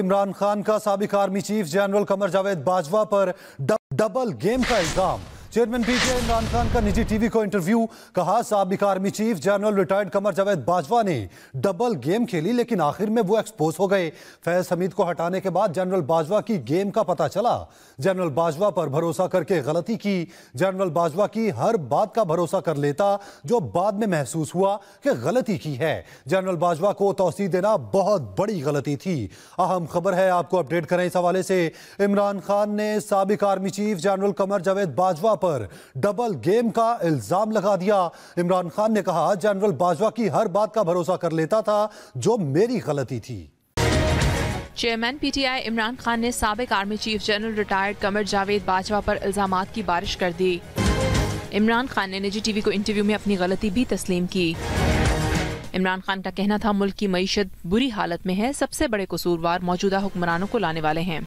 इमरान खान का सबक army chief general Qamar Javed Bajwa पर डबल गेम का इल्ज़ाम चेयरमैन पी के इमरान खान का निजी टीवी को इंटरव्यू कहा सबक army chief general retired Qamar Javed Bajwa ने डबल गेम खेली लेकिन आखिर में वो एक्सपोज हो गए फैज हमीद को हटाने के बाद जनरल बाजवा की गेम का पता चला जनरल बाजवा पर भरोसा करके गलती की जनरल बाजवा की हर बात का भरोसा कर लेता जो बाद में महसूस हुआ कि गलती की है जनरल बाजवा को तोसी देना बहुत बड़ी गलती थी अहम खबर है आपको अपडेट करें इस हवाले से इमरान खान ने सबक army chief general Qamar Javed Bajwa पर डबल गेम का इल्जाम लगा दिया इमरान खान ने कहा जनरल बाजवा की हर बात का भरोसा कर लेता था जो मेरी गलती थी चेयरमैन पीटीआई इमरान खान ने सबक army chief general retired Qamar Javed Bajwa पर इल्जाम की बारिश कर दी इमरान खान ने निजी टीवी को इंटरव्यू में अपनी गलती भी तस्लीम की इमरान खान का कहना था मुल्क की मीशत बुरी हालत में है सबसे बड़े कसूरवार मौजूदा हुक्मरानों को लाने वाले हैं